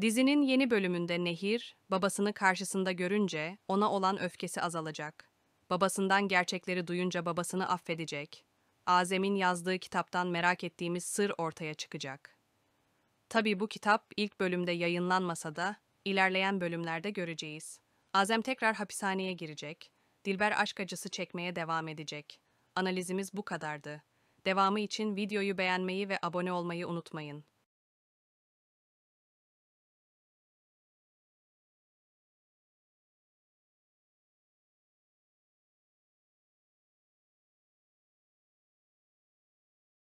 Dizinin yeni bölümünde Nehir, babasını karşısında görünce ona olan öfkesi azalacak. Babasından gerçekleri duyunca babasını affedecek. Azem'in yazdığı kitaptan merak ettiğimiz sır ortaya çıkacak. Tabi bu kitap ilk bölümde yayınlanmasa da ilerleyen bölümlerde göreceğiz. Azem tekrar hapishaneye girecek. Dilber aşk acısı çekmeye devam edecek. Analizimiz bu kadardı. Devamı için videoyu beğenmeyi ve abone olmayı unutmayın.